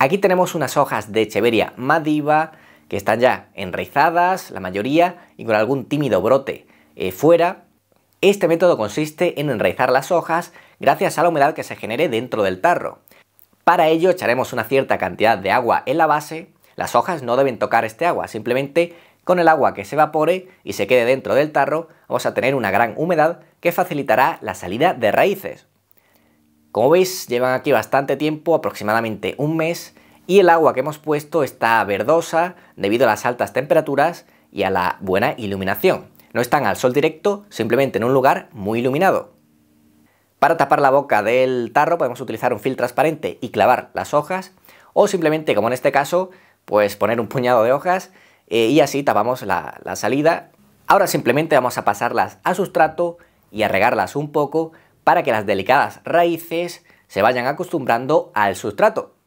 Aquí tenemos unas hojas de Echeveria madiva que están ya enraizadas, la mayoría, y con algún tímido brote eh, fuera. Este método consiste en enraizar las hojas gracias a la humedad que se genere dentro del tarro. Para ello echaremos una cierta cantidad de agua en la base, las hojas no deben tocar este agua, simplemente con el agua que se evapore y se quede dentro del tarro vamos a tener una gran humedad que facilitará la salida de raíces. Como veis, llevan aquí bastante tiempo, aproximadamente un mes, y el agua que hemos puesto está verdosa debido a las altas temperaturas y a la buena iluminación. No están al sol directo, simplemente en un lugar muy iluminado. Para tapar la boca del tarro podemos utilizar un film transparente y clavar las hojas, o simplemente, como en este caso, pues poner un puñado de hojas eh, y así tapamos la salida. Ahora simplemente vamos a pasarlas a sustrato y a regarlas un poco para que las delicadas raíces se vayan acostumbrando al sustrato